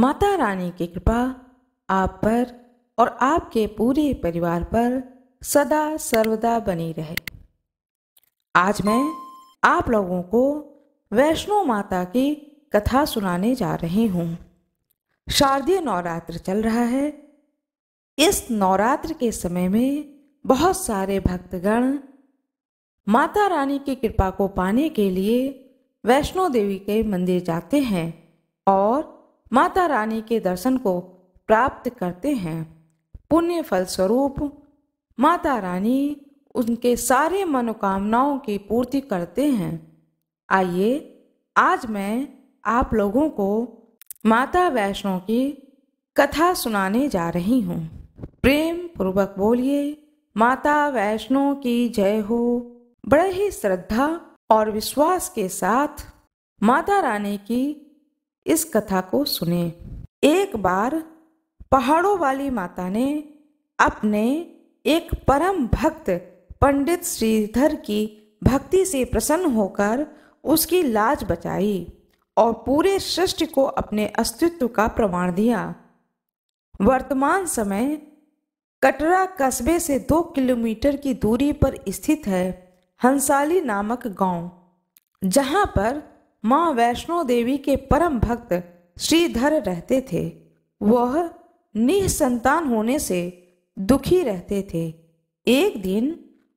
माता रानी की कृपा आप पर और आपके पूरे परिवार पर सदा सर्वदा बनी रहे आज मैं आप लोगों को वैष्णो माता की कथा सुनाने जा रही हूँ शारदीय नवरात्र चल रहा है इस नवरात्र के समय में बहुत सारे भक्तगण माता रानी की कृपा को पाने के लिए वैष्णो देवी के मंदिर जाते हैं और माता रानी के दर्शन को प्राप्त करते हैं पुण्य फल स्वरूप माता रानी उनके सारे मनोकामनाओं की पूर्ति करते हैं आइए आज मैं आप लोगों को माता वैष्णो की कथा सुनाने जा रही हूँ प्रेम पूर्वक बोलिए माता वैष्णो की जय हो बड़े ही श्रद्धा और विश्वास के साथ माता रानी की इस कथा को सुने एक बार पहाड़ों वाली माता ने अपने एक परम भक्त पंडित श्रीधर की भक्ति से प्रसन्न होकर उसकी लाज बचाई और पूरे सृष्टि को अपने अस्तित्व का प्रमाण दिया वर्तमान समय कटरा कस्बे से दो किलोमीटर की दूरी पर स्थित है हंसाली नामक गांव जहां पर माँ वैष्णो देवी के परम भक्त श्रीधर रहते थे वह निसंतान होने से दुखी रहते थे एक दिन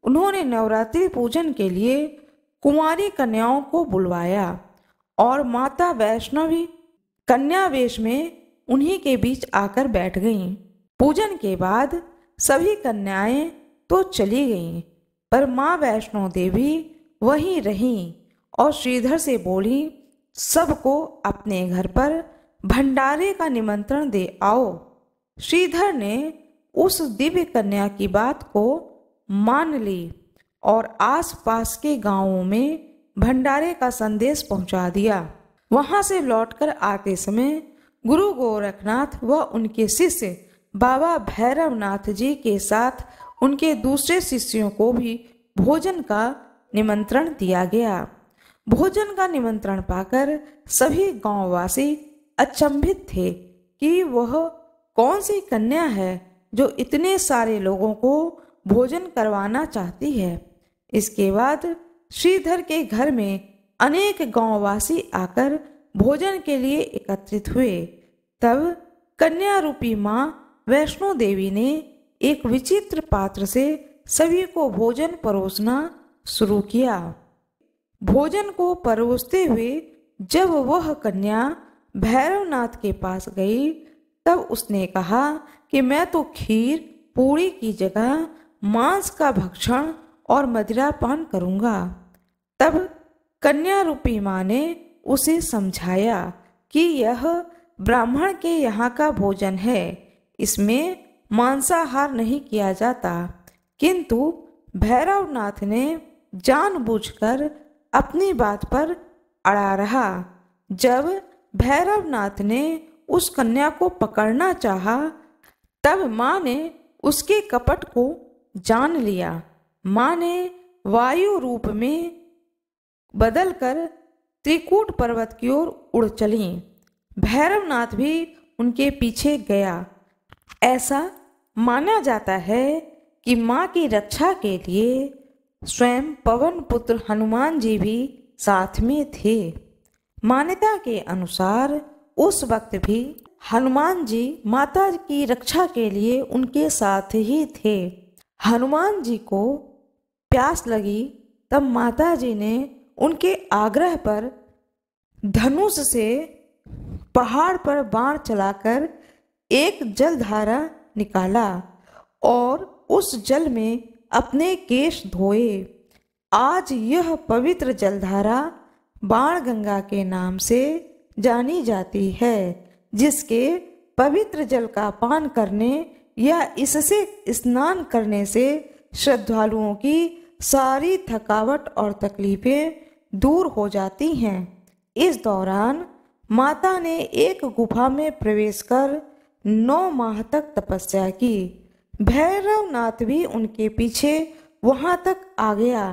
उन्होंने नवरात्रि पूजन के लिए कुमारी कन्याओं को बुलवाया और माता वैष्णवी कन्या वेश में उन्हीं के बीच आकर बैठ गईं। पूजन के बाद सभी कन्याएं तो चली गईं, पर माँ वैष्णो देवी वहीं रहीं और श्रीधर से बोली सबको अपने घर पर भंडारे का निमंत्रण दे आओ श्रीधर ने उस दिव्य कन्या की बात को मान ली और आसपास के गांवों में भंडारे का संदेश पहुंचा दिया वहां से लौटकर आते समय गुरु गोरखनाथ व उनके शिष्य बाबा भैरवनाथ जी के साथ उनके दूसरे शिष्यों को भी भोजन का निमंत्रण दिया गया भोजन का निमंत्रण पाकर सभी गांववासी अचंभित थे कि वह कौन सी कन्या है जो इतने सारे लोगों को भोजन करवाना चाहती है इसके बाद श्रीधर के घर में अनेक गांववासी आकर भोजन के लिए एकत्रित हुए तब कन्या रूपी माँ वैष्णो देवी ने एक विचित्र पात्र से सभी को भोजन परोसना शुरू किया भोजन को परोसते हुए जब वह कन्या भैरवनाथ के पास गई तब उसने कहा कि मैं तो खीर पूरी की जगह मांस का भक्षण और मदिरा पान करूँगा तब कन्या रूपी माँ ने उसे समझाया कि यह ब्राह्मण के यहाँ का भोजन है इसमें मांसाहार नहीं किया जाता किंतु भैरवनाथ ने जानबूझकर अपनी बात पर अड़ा रहा जब भैरवनाथ ने उस कन्या को पकड़ना चाहा तब माँ ने उसके कपट को जान लिया माँ ने वायु रूप में बदलकर त्रिकूट पर्वत की ओर उड़ चली भैरवनाथ भी उनके पीछे गया ऐसा माना जाता है कि माँ की रक्षा के लिए स्वयं पवन पुत्र हनुमान जी भी साथ में थे मान्यता के अनुसार उस वक्त भी हनुमान जी माता की रक्षा के लिए उनके साथ ही थे हनुमान जी को प्यास लगी तब माता जी ने उनके आग्रह पर धनुष से पहाड़ पर बाण चलाकर एक जलधारा निकाला और उस जल में अपने केश धोए आज यह पवित्र जलधारा बाण गंगा के नाम से जानी जाती है जिसके पवित्र जल का पान करने या इससे स्नान करने से श्रद्धालुओं की सारी थकावट और तकलीफें दूर हो जाती हैं इस दौरान माता ने एक गुफा में प्रवेश कर नौ माह तक तपस्या की भैरवनाथ भी उनके पीछे वहाँ तक आ गया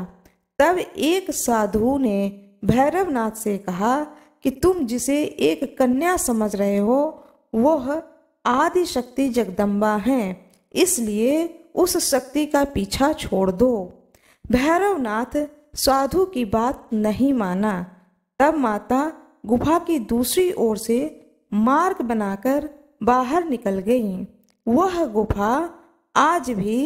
तब एक साधु ने भैरवनाथ से कहा कि तुम जिसे एक कन्या समझ रहे हो वह आदि शक्ति जगदम्बा हैं इसलिए उस शक्ति का पीछा छोड़ दो भैरवनाथ साधु की बात नहीं माना तब माता गुफा की दूसरी ओर से मार्ग बनाकर बाहर निकल गई वह गुफा आज भी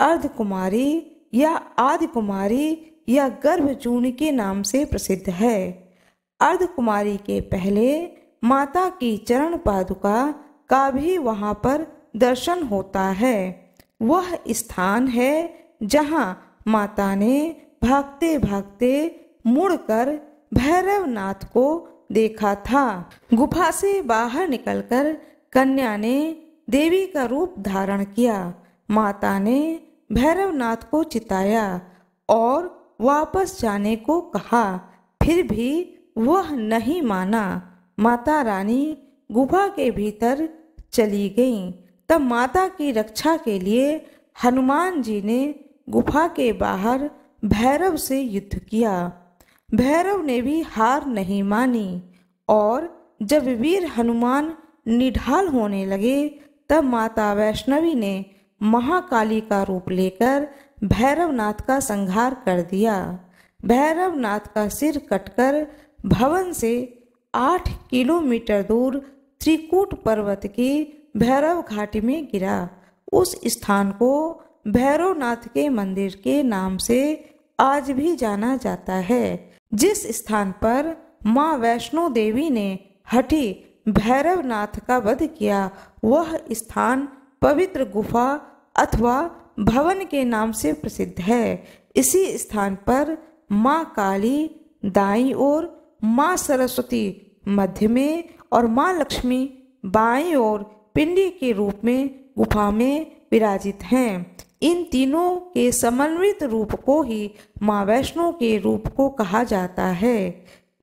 अर्ध कुमारी या आदि कुमारी या गर्भचूर्ण के नाम से प्रसिद्ध है अर्ध कुमारी के पहले माता की चरण पादुका का भी वहाँ पर दर्शन होता है वह स्थान है जहाँ माता ने भागते भागते मुड़कर भैरवनाथ को देखा था गुफा से बाहर निकलकर कन्या ने देवी का रूप धारण किया माता ने भैरवनाथ को चिताया और वापस जाने को कहा फिर भी वह नहीं माना माता रानी गुफा के भीतर चली गई तब माता की रक्षा के लिए हनुमान जी ने गुफा के बाहर भैरव से युद्ध किया भैरव ने भी हार नहीं मानी और जब वीर हनुमान निढाल होने लगे तब माता वैष्णवी ने महाकाली का रूप लेकर भैरवनाथ का संहार कर दिया भैरवनाथ का सिर कटकर भवन से आठ किलोमीटर दूर त्रिकूट पर्वत की भैरव घाटी में गिरा उस स्थान को भैरवनाथ के मंदिर के नाम से आज भी जाना जाता है जिस स्थान पर माँ वैष्णो देवी ने हठी भैरवनाथ का वध किया वह स्थान पवित्र गुफा अथवा भवन के नाम से प्रसिद्ध है इसी स्थान पर माँ काली दाई और माँ सरस्वती मध्य में और माँ लक्ष्मी बाई और पिंडी के रूप में गुफा में विराजित हैं इन तीनों के समन्वित रूप को ही माँ वैष्णो के रूप को कहा जाता है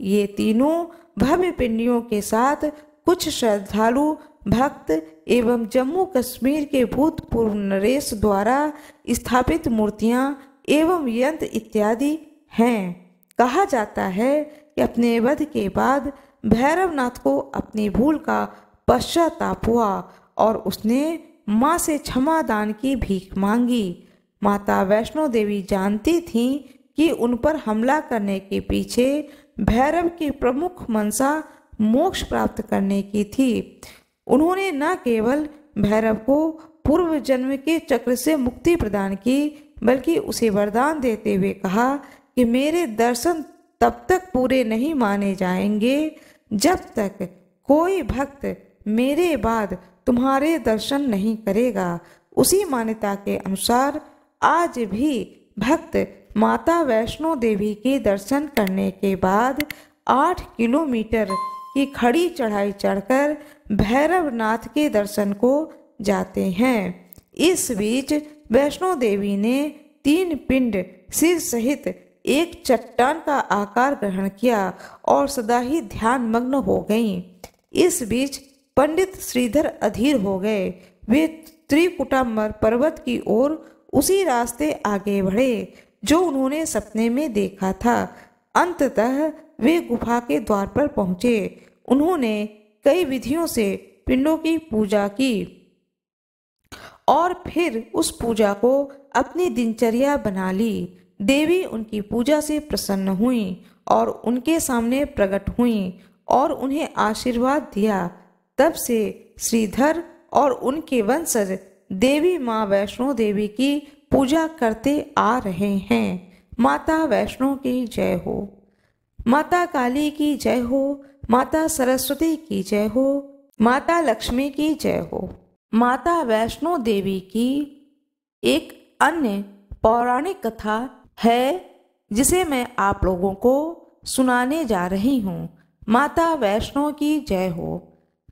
ये तीनों भव्य पिंडियों के साथ कुछ श्रद्धालु भक्त एवं जम्मू कश्मीर के भूतपूर्व नरेश द्वारा स्थापित मूर्तियां एवं यंत्र इत्यादि हैं कहा जाता है कि अपने वध के बाद भैरवनाथ को अपनी भूल का पश्चाताप हुआ और उसने माँ से क्षमा दान की भीख मांगी माता वैष्णो देवी जानती थीं कि उन पर हमला करने के पीछे भैरव की प्रमुख मनसा मोक्ष प्राप्त करने की थी उन्होंने न केवल भैरव को पूर्व जन्म के चक्र से मुक्ति प्रदान की बल्कि उसे वरदान देते हुए कहा कि मेरे दर्शन तब तक पूरे नहीं माने जाएंगे जब तक कोई भक्त मेरे बाद तुम्हारे दर्शन नहीं करेगा उसी मान्यता के अनुसार आज भी भक्त माता वैष्णो देवी के दर्शन करने के बाद आठ किलोमीटर की खड़ी चढ़ाई चढ़कर भैरवनाथ के दर्शन को जाते हैं इस बीच वैष्णो देवी ने तीन पिंड सिर सहित एक चट्टान का आकार ग्रहण किया और सदा ही ध्यान मग्न हो गईं। इस बीच पंडित श्रीधर अधीर हो गए वे त्रिकुटामर पर्वत की ओर उसी रास्ते आगे बढ़े जो उन्होंने सपने में देखा था अंततः वे गुफा के द्वार पर पहुंचे उन्होंने कई विधियों से पिंडों की पूजा की और फिर उस पूजा को अपनी दिनचर्या बना ली देवी उनकी पूजा से प्रसन्न हुई और उनके सामने प्रकट हुई और उन्हें आशीर्वाद दिया तब से श्रीधर और उनके वंशज देवी माँ वैष्णो देवी की पूजा करते आ रहे हैं माता वैष्णो की जय हो माता काली की जय हो माता सरस्वती की जय हो माता लक्ष्मी की जय हो माता वैष्णो देवी की एक अन्य पौराणिक कथा है जिसे मैं आप लोगों को सुनाने जा रही हूँ माता वैष्णो की जय हो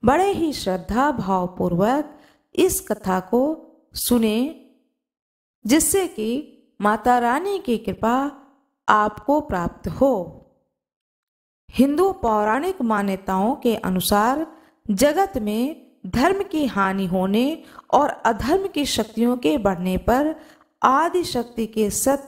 बड़े ही श्रद्धा भावपूर्वक इस कथा को सुने जिससे कि माता रानी की कृपा आपको प्राप्त हो हिंदू पौराणिक मान्यताओं के अनुसार जगत में धर्म की हानि होने और अधर्म की शक्तियों के बढ़ने पर आदि शक्ति के सत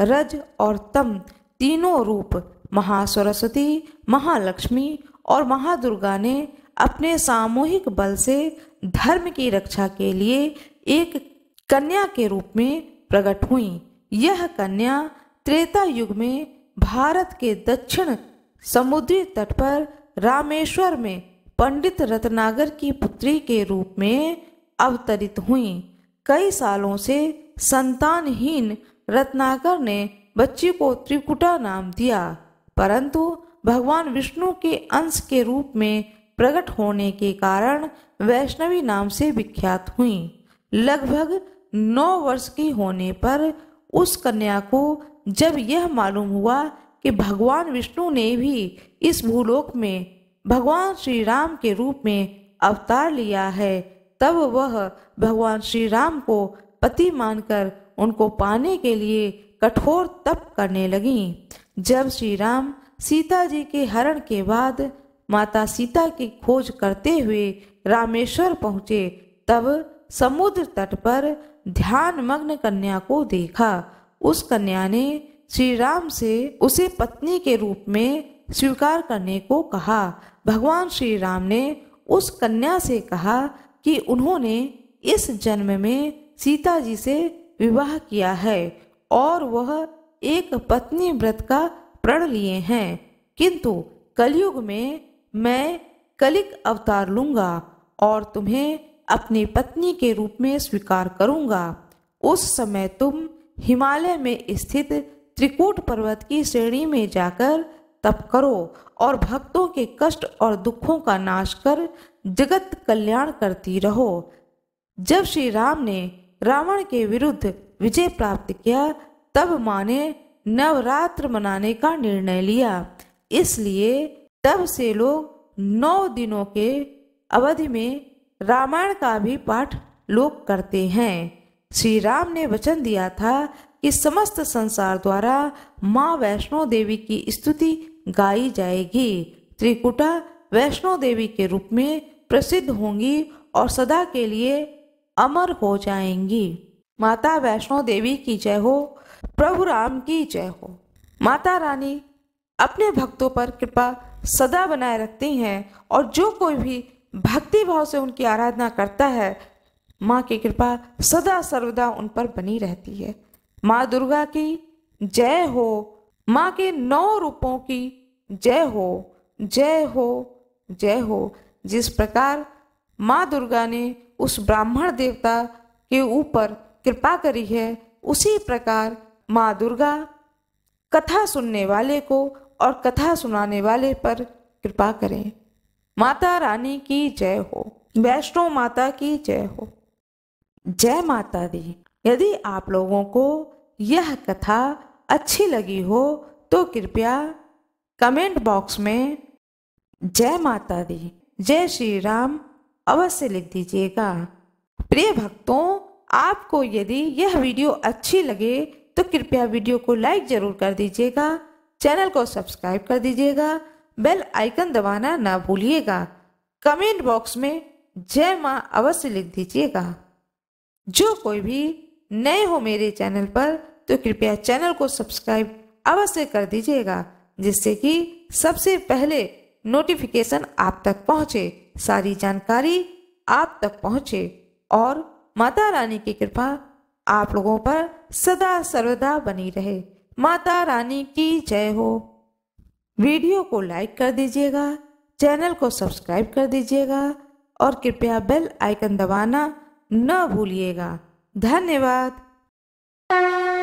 रज और तम तीनों रूप महासरस्वती महालक्ष्मी और महादुर्गा ने अपने सामूहिक बल से धर्म की रक्षा के लिए एक कन्या के रूप में प्रकट हुई यह कन्या त्रेता युग में भारत के दक्षिण समुद्री तट पर रामेश्वर में पंडित रत्नागर की पुत्री के रूप में अवतरित हुई कई सालों से संतानहीन रत्नाकर ने बच्ची को त्रिकुटा नाम दिया परंतु भगवान विष्णु के अंश के रूप में प्रकट होने के कारण वैष्णवी नाम से विख्यात हुई लगभग नौ वर्ष की होने पर उस कन्या को जब यह मालूम हुआ कि भगवान विष्णु ने भी इस भूलोक में भगवान श्री राम के रूप में अवतार लिया है तब वह भगवान श्री राम को पति मानकर उनको पाने के लिए कठोर तप करने लगी जब श्री राम सीता जी के हरण के बाद माता सीता की खोज करते हुए रामेश्वर पहुँचे तब समुद्र तट पर ध्यान मग्न कन्या को देखा उस कन्या ने श्री राम से उसे पत्नी के रूप में स्वीकार करने को कहा भगवान श्री राम ने उस कन्या से कहा कि उन्होंने इस जन्म में सीता जी से विवाह किया है और वह एक पत्नी व्रत का प्रण लिए हैं किंतु कलयुग में मैं कलिक अवतार लूँगा और तुम्हें अपनी पत्नी के रूप में स्वीकार करूँगा उस समय तुम हिमालय में स्थित त्रिकूट पर्वत की श्रेणी में जाकर तप करो और भक्तों के कष्ट और दुखों का नाश कर जगत कल्याण करती रहो जब श्री राम ने रावण के विरुद्ध विजय प्राप्त किया तब माँ ने नवरात्र मनाने का निर्णय लिया इसलिए तब से लोग नौ दिनों के अवधि में रामायण का भी पाठ लोग करते हैं श्री राम ने वचन दिया था इस समस्त संसार द्वारा माँ वैष्णो देवी की स्तुति गाई जाएगी त्रिकुटा वैष्णो देवी के रूप में प्रसिद्ध होंगी और सदा के लिए अमर हो जाएंगी माता वैष्णो देवी की जय हो प्रभु राम की जय हो माता रानी अपने भक्तों पर कृपा सदा बनाए रखती हैं और जो कोई भी भक्ति भाव से उनकी आराधना करता है माँ की कृपा सदा सर्वदा उन पर बनी रहती है माँ दुर्गा की जय हो माँ के नौ रूपों की जय हो जय हो जय हो जिस प्रकार माँ दुर्गा ने उस ब्राह्मण देवता के ऊपर कृपा करी है उसी प्रकार माँ दुर्गा कथा सुनने वाले को और कथा सुनाने वाले पर कृपा करें माता रानी की जय हो वैष्णो माता की जय हो जय माता दी यदि आप लोगों को यह कथा अच्छी लगी हो तो कृपया कमेंट बॉक्स में जय माता दी जय श्री राम अवश्य लिख दीजिएगा प्रिय भक्तों आपको यदि यह वीडियो अच्छी लगे तो कृपया वीडियो को लाइक जरूर कर दीजिएगा चैनल को सब्सक्राइब कर दीजिएगा बेल आइकन दबाना ना भूलिएगा कमेंट बॉक्स में जय माँ अवश्य लिख दीजिएगा जो कोई भी नए हो मेरे चैनल पर तो कृपया चैनल को सब्सक्राइब अवश्य कर दीजिएगा जिससे कि सबसे पहले नोटिफिकेशन आप तक पहुंचे सारी जानकारी आप तक पहुंचे और माता रानी की कृपा आप लोगों पर सदा सर्वदा बनी रहे माता रानी की जय हो वीडियो को लाइक कर दीजिएगा चैनल को सब्सक्राइब कर दीजिएगा और कृपया बेल आइकन दबाना न भूलिएगा धन्यवाद